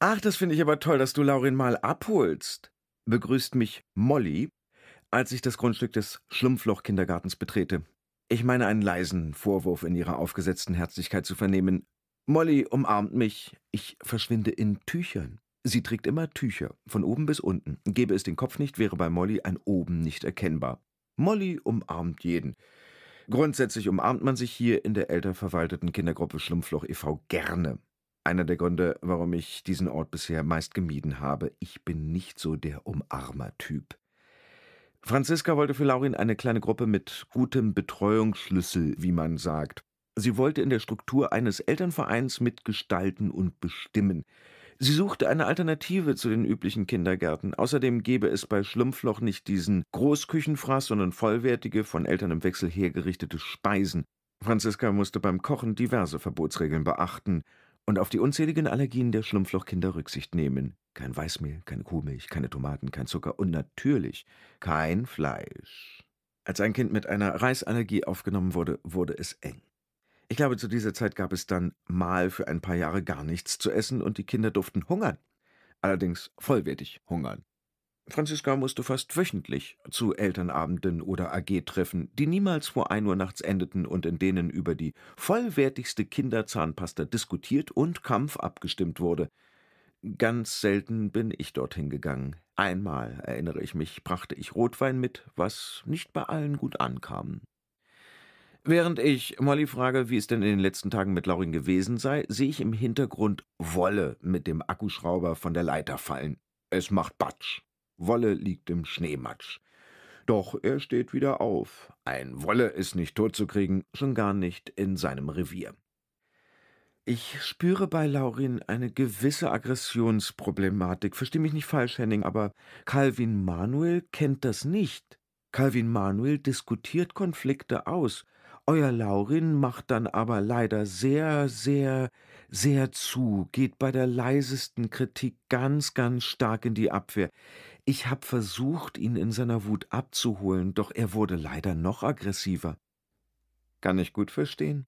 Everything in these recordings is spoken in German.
Ach, das finde ich aber toll, dass du Laurin mal abholst, begrüßt mich Molly, als ich das Grundstück des Schlumpfloch-Kindergartens betrete. Ich meine einen leisen Vorwurf in ihrer aufgesetzten Herzlichkeit zu vernehmen. Molly umarmt mich. Ich verschwinde in Tüchern. Sie trägt immer Tücher, von oben bis unten. Gäbe es den Kopf nicht, wäre bei Molly ein Oben nicht erkennbar. Molly umarmt jeden. Grundsätzlich umarmt man sich hier in der älter verwalteten Kindergruppe Schlumpfloch e.V. gerne. Einer der Gründe, warum ich diesen Ort bisher meist gemieden habe. Ich bin nicht so der Umarmer-Typ. Franziska wollte für Laurin eine kleine Gruppe mit gutem Betreuungsschlüssel, wie man sagt. Sie wollte in der Struktur eines Elternvereins mitgestalten und bestimmen. Sie suchte eine Alternative zu den üblichen Kindergärten. Außerdem gäbe es bei Schlumpfloch nicht diesen Großküchenfraß, sondern vollwertige, von Eltern im Wechsel hergerichtete Speisen. Franziska musste beim Kochen diverse Verbotsregeln beachten und auf die unzähligen Allergien der Schlumpflochkinder Rücksicht nehmen. Kein Weißmehl, keine Kuhmilch, keine Tomaten, kein Zucker und natürlich kein Fleisch. Als ein Kind mit einer Reisallergie aufgenommen wurde, wurde es eng. Ich glaube, zu dieser Zeit gab es dann mal für ein paar Jahre gar nichts zu essen und die Kinder durften hungern. Allerdings vollwertig hungern. Franziska musste fast wöchentlich zu Elternabenden oder AG-Treffen, die niemals vor 1 Uhr nachts endeten und in denen über die vollwertigste Kinderzahnpasta diskutiert und Kampf abgestimmt wurde. Ganz selten bin ich dorthin gegangen. Einmal, erinnere ich mich, brachte ich Rotwein mit, was nicht bei allen gut ankam. Während ich Molly frage, wie es denn in den letzten Tagen mit Laurin gewesen sei, sehe ich im Hintergrund Wolle mit dem Akkuschrauber von der Leiter fallen. Es macht Batsch. Wolle liegt im Schneematsch. Doch er steht wieder auf. Ein Wolle ist nicht totzukriegen, schon gar nicht in seinem Revier. Ich spüre bei Laurin eine gewisse Aggressionsproblematik. Versteh mich nicht falsch, Henning, aber Calvin Manuel kennt das nicht. Calvin Manuel diskutiert Konflikte aus. Euer Laurin macht dann aber leider sehr, sehr sehr zu, geht bei der leisesten Kritik ganz, ganz stark in die Abwehr. Ich habe versucht, ihn in seiner Wut abzuholen, doch er wurde leider noch aggressiver. Kann ich gut verstehen.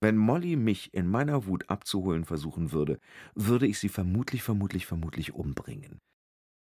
Wenn Molly mich in meiner Wut abzuholen versuchen würde, würde ich sie vermutlich, vermutlich, vermutlich umbringen.